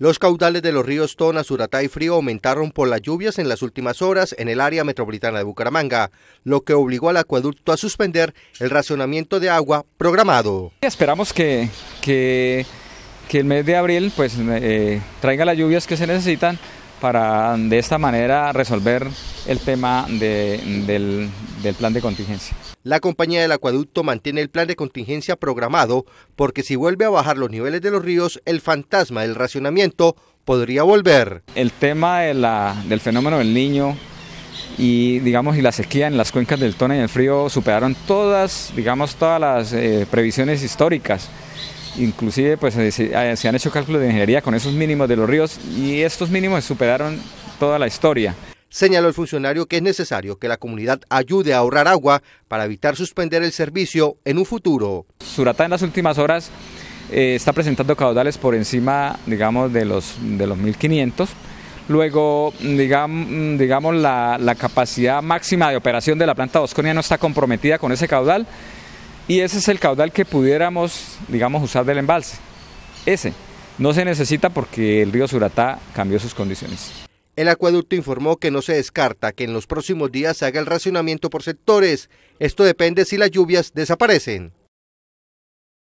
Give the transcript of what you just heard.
Los caudales de los ríos Tona, Suratá y Frío aumentaron por las lluvias en las últimas horas en el área metropolitana de Bucaramanga, lo que obligó al acueducto a suspender el racionamiento de agua programado. Esperamos que, que, el mes de abril pues, eh, traiga las lluvias que se necesitan para de esta manera resolver el tema del, plan de contingencia. La compañía del acueducto mantiene el plan de contingencia programado porque si vuelve a bajar los niveles de los ríos, el fantasma del racionamiento podría volver. El tema del fenómeno del niño y digamos y la sequía en las cuencas del Tona y el frío superaron todas, digamos, todas las eh, previsiones históricas. Inclusive pues eh, ah, se, han hecho cálculos de ingeniería con esos mínimos de los ríos y estos mínimos superaron toda la historia. Señaló el funcionario que es necesario que la comunidad ayude a ahorrar agua para evitar suspender el servicio en un futuro. Suratá en las últimas horas eh, está presentando caudales por encima, digamos, de los, de los 1500. Luego, digamos, digamos la, la, capacidad máxima de operación de la planta bosconia no está comprometida con ese caudal y ese es el caudal que pudiéramos, digamos, usar del embalse. Ese no se necesita porque el río Suratá cambió sus condiciones. El acueducto informó que no se descarta que en los próximos días se haga el racionamiento por sectores. Esto depende si las lluvias desaparecen.